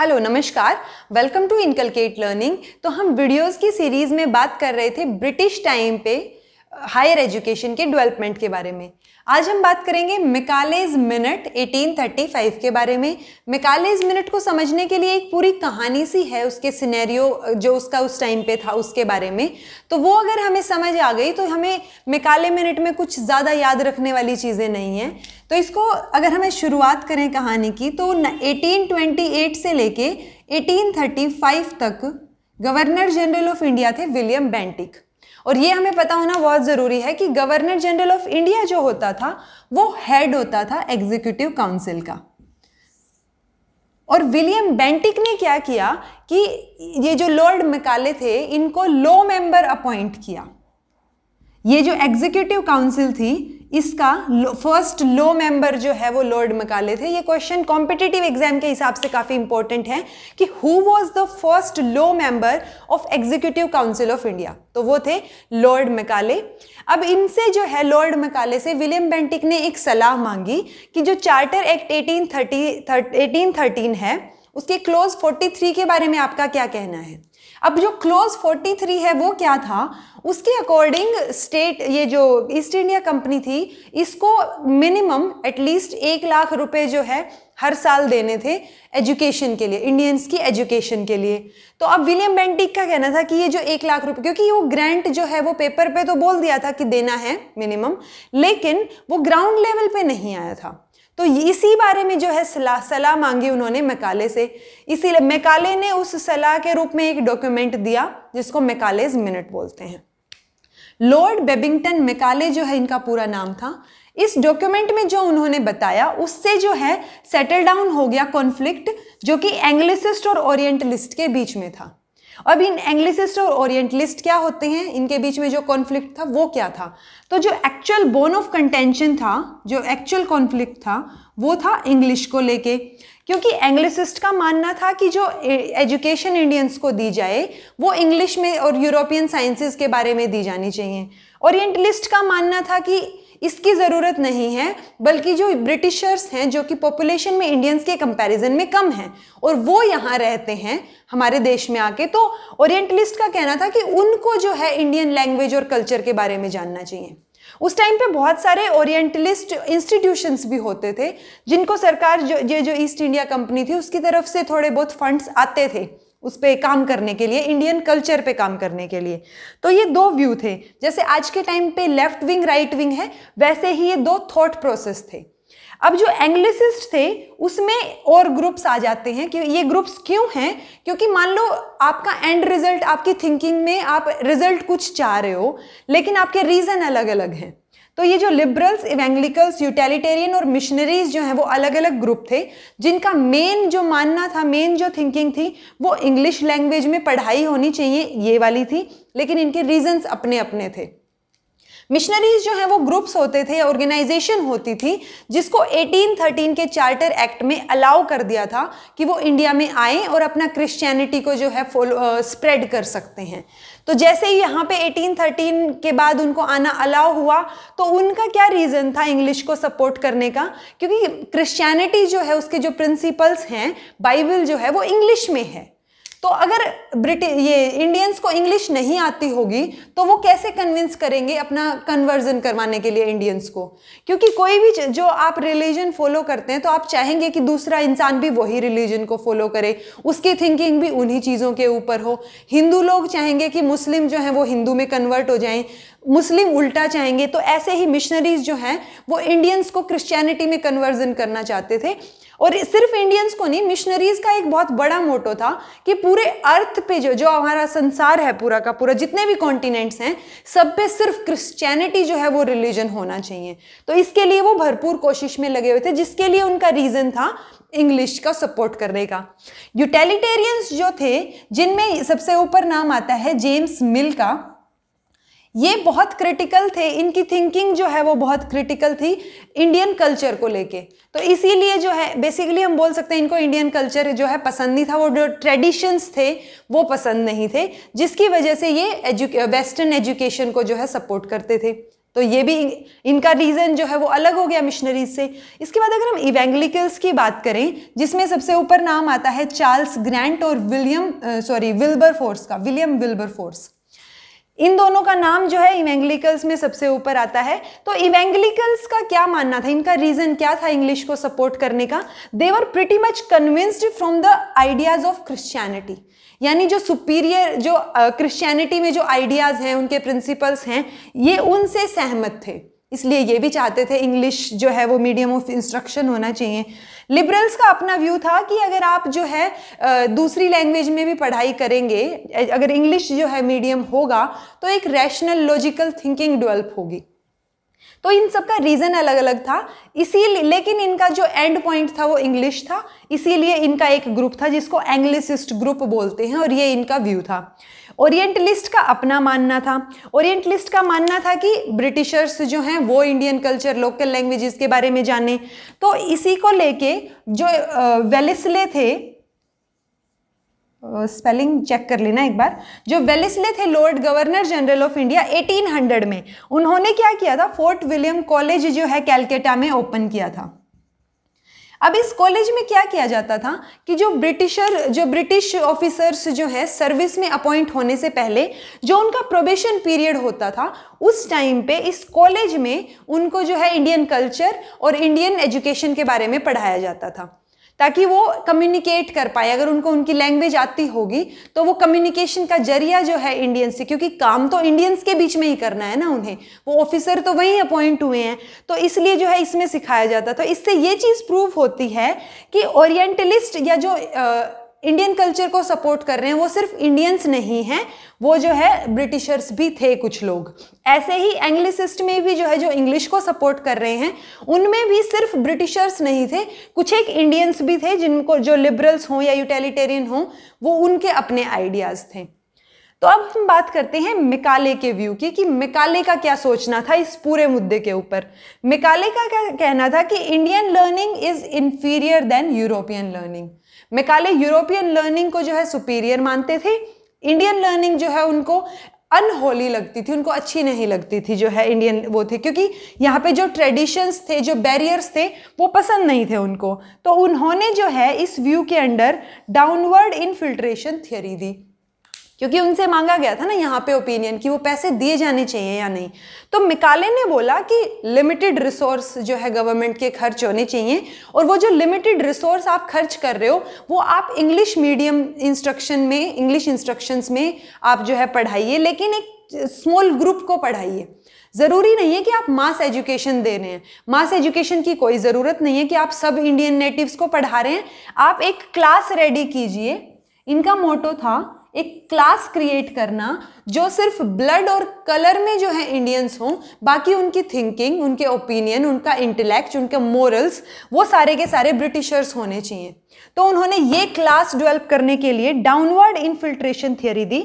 hello नमस्कार welcome to inculcate learning तो हम वीडियोस की सीरीज में बात कर रहे थे ब्रिटिश टाइम पे हायर एजुकेशन के डेवलपमेंट के बारे में आज हम बात करेंगे मिकालेज मिनट 1835 के बारे में मिकालेज मिनट को समझने के लिए एक पूरी कहानी सी है उसके सिनेरियो जो उसका उस टाइम पे था उसके बारे में तो वो अगर हमें समझ आ गई तो हमें मिकाले मिनट में कुछ ज़्यादा याद रखने वाली चीज़ें नहीं हैं तो इसको अगर हमें शुरुआत करें कहानी की तो एटीन से लेके 1835 तक गवर्नर जनरल ऑफ इंडिया थे विलियम बैंटिक और ये हमें पता होना बहुत ज़रूरी है कि गवर्नर जनरल ऑफ इंडिया जो होता था वो हेड होता था एग्जीक्यूटिव काउंसिल का और विलियम बेंटिक ने क्या किया कि ये जो लॉर्ड मकाले थे इनको लो मेंबर अपॉइंट किया ये जो एग्जीक्यूटिव काउंसिल थी इसका फर्स्ट लो मेंबर जो है वो लॉर्ड मकाले थे ये क्वेश्चन कॉम्पिटिटिव एग्जाम के हिसाब से काफ़ी इंपॉर्टेंट है कि who was the first law member of executive council of India तो वो थे लॉर्ड मकाले अब इनसे जो है लॉर्ड मकाले से विलियम बेंटिक ने एक सलाह मांगी कि जो charter act eighteen thirty eighteen thirteen है उसके क्लोज फोर्टी थ्री के बारे में आपका क्या कहना है अब जो क्लोज 43 है वो क्या था उसके अकॉर्डिंग स्टेट ये जो ईस्ट इंडिया कंपनी थी इसको मिनिमम एटलीस्ट एक लाख रुपए जो है हर साल देने थे एजुकेशन के लिए इंडियंस की एजुकेशन के लिए तो अब विलियम बेंटिक का कहना था कि ये जो एक लाख रुपए क्योंकि वो ग्रांट जो है वो पेपर पे तो बोल दिया था कि देना है मिनिमम लेकिन वो ग्राउंड लेवल पे नहीं आया था तो इसी बारे में जो है सलाह सलाह मांगी उन्होंने मकाले से इसीलिए मकाले ने उस सलाह के रूप में एक डॉक्यूमेंट दिया जिसको मैकालेज मिनट बोलते हैं लॉर्ड बेबिंगटन मकाले जो है इनका पूरा नाम था इस डॉक्यूमेंट में जो उन्होंने बताया उससे जो है सेटल डाउन हो गया कॉन्फ्लिक्ट जो कि एंग्लिसिस्ट और ओरिएंटलिस्ट के बीच में था अब इन एंग्लिसिस्ट और ओरिएंटलिस्ट क्या होते हैं इनके बीच में जो कॉन्फ्लिक्ट था वो क्या था तो जो एक्चुअल बोन ऑफ कंटेंशन था जो एक्चुअल कॉन्फ्लिक्ट था वो था इंग्लिश को लेके क्योंकि एंग्लिसिस्ट का मानना था कि जो एजुकेशन इंडियंस को दी जाए वो इंग्लिश में और यूरोपियन साइंसेस के बारे में दी जानी चाहिए ओरिएंटलिस्ट का मानना था कि इसकी ज़रूरत नहीं है बल्कि जो ब्रिटिशर्स हैं जो कि पॉपुलेशन में इंडियंस के कंपैरिजन में कम हैं और वो यहाँ रहते हैं हमारे देश में आके तो ओरिएंटलिस्ट का कहना था कि उनको जो है इंडियन लैंग्वेज और कल्चर के बारे में जानना चाहिए उस टाइम पे बहुत सारे ओरिएंटलिस्ट इंस्टीट्यूशंस भी होते थे जिनको सरकार जो ये जो ईस्ट इंडिया कंपनी थी उसकी तरफ से थोड़े बहुत फंड्स आते थे उस पर काम करने के लिए इंडियन कल्चर पे काम करने के लिए तो ये दो व्यू थे जैसे आज के टाइम पे लेफ्ट विंग राइट विंग है वैसे ही ये दो थॉट प्रोसेस थे अब जो एंग्लिसिस्ट थे उसमें और ग्रुप्स आ जाते हैं कि ये ग्रुप्स क्यों हैं क्योंकि मान लो आपका एंड रिजल्ट आपकी थिंकिंग में आप रिजल्ट कुछ चाह रहे हो लेकिन आपके रीज़न अलग अलग हैं तो ये जो लिबरल्स इवेंगलिकल्स यूटेलिटेरियन और मिशनरीज जो हैं वो अलग अलग ग्रुप थे जिनका मेन जो मानना था मेन जो थिंकिंग थी वो इंग्लिश लैंग्वेज में पढ़ाई होनी चाहिए ये वाली थी लेकिन इनके रीजंस अपने अपने थे मिशनरीज जो हैं वो ग्रुप्स होते थे ऑर्गेनाइजेशन होती थी जिसको 1813 के चार्टर एक्ट में अलाउ कर दिया था कि वो इंडिया में आए और अपना क्रिश्चियनिटी को जो है फॉलो स्प्रेड कर सकते हैं तो जैसे ही यहाँ पे 1813 के बाद उनको आना अलाउ हुआ तो उनका क्या रीज़न था इंग्लिश को सपोर्ट करने का क्योंकि क्रिश्चियनिटी जो है उसके जो प्रिंसिपल्स हैं बाइबल जो है वो इंग्लिश में है तो अगर ब्रिटिश ये इंडियंस को इंग्लिश नहीं आती होगी तो वो कैसे कन्विंस करेंगे अपना कन्वर्जन करवाने के लिए इंडियंस को क्योंकि कोई भी जो आप रिलीजन फॉलो करते हैं तो आप चाहेंगे कि दूसरा इंसान भी वही रिलीजन को फॉलो करे उसकी थिंकिंग भी उन्हीं चीज़ों के ऊपर हो हिंदू लोग चाहेंगे कि मुस्लिम जो हैं वो हिंदू में कन्वर्ट हो जाएं मुस्लिम उल्टा चाहेंगे तो ऐसे ही मिशनरीज जो हैं वो इंडियंस को क्रिश्चियनिटी में कन्वर्जन करना चाहते थे और सिर्फ इंडियंस को नहीं मिशनरीज का एक बहुत बड़ा मोटो था कि पूरे अर्थ पे जो जो हमारा संसार है पूरा का पूरा जितने भी कॉन्टिनेंट्स हैं सब पे सिर्फ क्रिश्चियनिटी जो है वो रिलीजन होना चाहिए तो इसके लिए वो भरपूर कोशिश में लगे हुए थे जिसके लिए उनका रीज़न था इंग्लिश का सपोर्ट करने का यूटेलिटेरियंस जो थे जिनमें सबसे ऊपर नाम आता है जेम्स मिल का ये बहुत क्रिटिकल थे इनकी थिंकिंग जो है वो बहुत क्रिटिकल थी इंडियन कल्चर को लेके तो इसीलिए जो है बेसिकली हम बोल सकते हैं इनको इंडियन कल्चर जो है पसंद नहीं था वो जो ट्रेडिशंस थे वो पसंद नहीं थे जिसकी वजह से ये एजुके वेस्टर्न एजुकेशन को जो है सपोर्ट करते थे तो ये भी इनका रीज़न जो है वो अलग हो गया मिशनरीज से इसके बाद अगर हम इवेंगलिकल्स की बात करें जिसमें सबसे ऊपर नाम आता है चार्ल्स ग्रैंट और विलियम सॉरी विल्बर फोर्स का विलियम विल्बर फोर्स इन दोनों का नाम जो है इवेंगलिकल्स में सबसे ऊपर आता है तो इवेंगलिकल्स का क्या मानना था इनका रीजन क्या था इंग्लिश को सपोर्ट करने का they were pretty much convinced from the ideas of Christianity यानी जो सुपीरियर जो क्रिश्चियनिटी में जो आइडियाज़ हैं उनके प्रिंसिपल्स हैं ये उनसे सहमत थे इसलिए ये भी चाहते थे इंग्लिश जो है वो मीडियम ऑफ इंस्ट्रक्शन होना चाहिए लिबरल्स का अपना व्यू था कि अगर आप जो है दूसरी लैंग्वेज में भी पढ़ाई करेंगे अगर इंग्लिश जो है मीडियम होगा तो एक रैशनल लॉजिकल थिंकिंग डेवलप होगी तो इन सब का रीज़न अलग अलग था इसीलिए लेकिन इनका जो एंड पॉइंट था वो इंग्लिश था इसीलिए इनका एक ग्रुप था जिसको एंग्लिसिस्ट ग्रुप बोलते हैं और ये इनका व्यू था ओरिएंटलिस्ट का अपना मानना था ओरिएंटलिस्ट का मानना था कि ब्रिटिशर्स जो हैं वो इंडियन कल्चर लोकल लैंग्वेजेस के बारे में जाने तो इसी को लेके जो वेलिसले थे स्पेलिंग uh, चेक कर लेना एक बार जो वेलिसले थे lord governor general of India 1800 में उन्होंने क्या किया था फोर्ट विलियम कॉलेज जो है कैलकाटा में ओपन किया था अब इस कॉलेज में क्या किया जाता था कि जो ब्रिटिशर जो ब्रिटिश ऑफिसर्स जो है सर्विस में अपॉइंट होने से पहले जो उनका प्रोबेशन पीरियड होता था उस टाइम पे इस कॉलेज में उनको जो है इंडियन कल्चर और इंडियन एजुकेशन के बारे में पढ़ाया जाता था ताकि वो कम्युनिकेट कर पाए अगर उनको उनकी लैंग्वेज आती होगी तो वो कम्युनिकेशन का जरिया जो है इंडियंस से क्योंकि काम तो इंडियंस के बीच में ही करना है ना उन्हें वो ऑफिसर तो वहीं अपॉइंट हुए हैं तो इसलिए जो है इसमें सिखाया जाता तो इससे ये चीज़ प्रूव होती है कि ओरिएंटलिस्ट या जो आ, इंडियन कल्चर को सपोर्ट कर रहे हैं वो सिर्फ इंडियंस नहीं हैं वो जो है ब्रिटिशर्स भी थे कुछ लोग ऐसे ही एंग्लिसिस्ट में भी जो है जो इंग्लिश को सपोर्ट कर रहे हैं उनमें भी सिर्फ ब्रिटिशर्स नहीं थे कुछ एक इंडियंस भी थे जिनको जो लिबरल्स हों या यूटेलिटेरियन हों वो उनके अपने आइडियाज़ थे तो अब हम बात करते हैं मिकाले के व्यू की कि मिकाले का क्या सोचना था इस पूरे मुद्दे के ऊपर मिकाले का क्या कहना था कि Indian learning is inferior than European learning Macaulay European learning को जो है सुपीरियर मानते थे इंडियन लर्निंग जो है उनको अनहोली लगती थी उनको अच्छी नहीं लगती थी जो है इंडियन वो थे क्योंकि यहाँ पे जो ट्रेडिशंस थे जो बैरियर्स थे वो पसंद नहीं थे उनको तो उन्होंने जो है इस व्यू के अंडर डाउनवर्ड इनफिल्ट्रेशन थियोरी दी क्योंकि उनसे मांगा गया था ना यहाँ पे ओपिनियन कि वो पैसे दिए जाने चाहिए या नहीं तो मिकाले ने बोला कि लिमिटेड रिसोर्स जो है गवर्नमेंट के खर्च होने चाहिए और वो जो लिमिटेड रिसोर्स आप खर्च कर रहे हो वो आप इंग्लिश मीडियम इंस्ट्रक्शन में इंग्लिश इंस्ट्रक्शंस में आप जो है पढ़ाइए लेकिन एक स्मॉल ग्रुप को पढ़ाइए ज़रूरी नहीं है कि आप मास एजुकेशन दे रहे हैं मास एजुकेशन की कोई ज़रूरत नहीं है कि आप सब इंडियन नेटिव्स को पढ़ा रहे हैं आप एक क्लास रेडी कीजिए इनका मोटो था एक क्लास क्रिएट करना जो सिर्फ ब्लड और कलर में जो है इंडियंस हों बाकी उनकी थिंकिंग उनके ओपिनियन उनका इंटेलेक्ट उनके मोरल्स वो सारे के सारे ब्रिटिशर्स होने चाहिए तो उन्होंने ये क्लास डेवलप करने के लिए डाउनवर्ड इन्फिल्ट्रेशन थियरी दी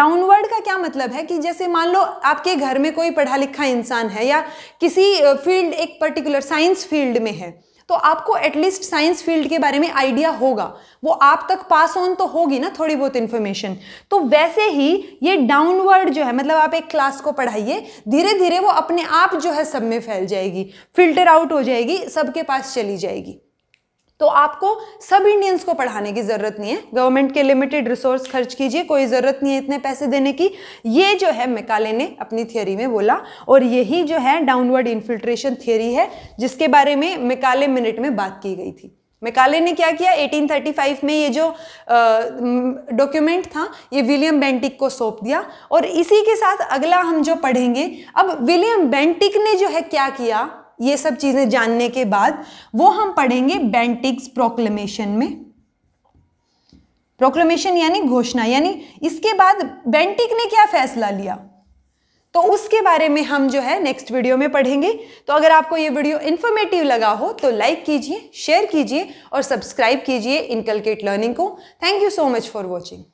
डाउनवर्ड का क्या मतलब है कि जैसे मान लो आपके घर में कोई पढ़ा लिखा इंसान है या किसी फील्ड एक पर्टिकुलर साइंस फील्ड में है तो आपको एटलीस्ट साइंस फील्ड के बारे में आइडिया होगा वो आप तक पास ऑन तो होगी ना थोड़ी बहुत इन्फॉर्मेशन तो वैसे ही ये डाउनवर्ड जो है मतलब आप एक क्लास को पढ़ाइए धीरे धीरे वो अपने आप जो है सब में फैल जाएगी फिल्टर आउट हो जाएगी सबके पास चली जाएगी तो आपको सब इंडियंस को पढ़ाने की ज़रूरत नहीं है गवर्नमेंट के लिमिटेड रिसोर्स खर्च कीजिए कोई ज़रूरत नहीं है इतने पैसे देने की ये जो है मिकाले ने अपनी थियोरी में बोला और यही जो है डाउनवर्ड इन्फिल्ट्रेशन थियोरी है जिसके बारे में मिकाले मिनट में बात की गई थी मेकाले ने क्या किया 1835 में ये जो डॉक्यूमेंट था ये विलियम बेंटिक को सौंप दिया और इसी के साथ अगला हम जो पढ़ेंगे अब विलियम बेंटिक ने जो है क्या किया ये सब चीज़ें जानने के बाद वो हम पढ़ेंगे बेंटिक्स प्रोक्लेमेशन में प्रोक्लेमेशन यानी घोषणा यानी इसके बाद बेंटिक ने क्या फैसला लिया तो उसके बारे में हम जो है नेक्स्ट वीडियो में पढ़ेंगे तो अगर आपको ये वीडियो इन्फॉर्मेटिव लगा हो तो लाइक कीजिए शेयर कीजिए और सब्सक्राइब कीजिए इनकलकेट लर्निंग को thank you so much for watching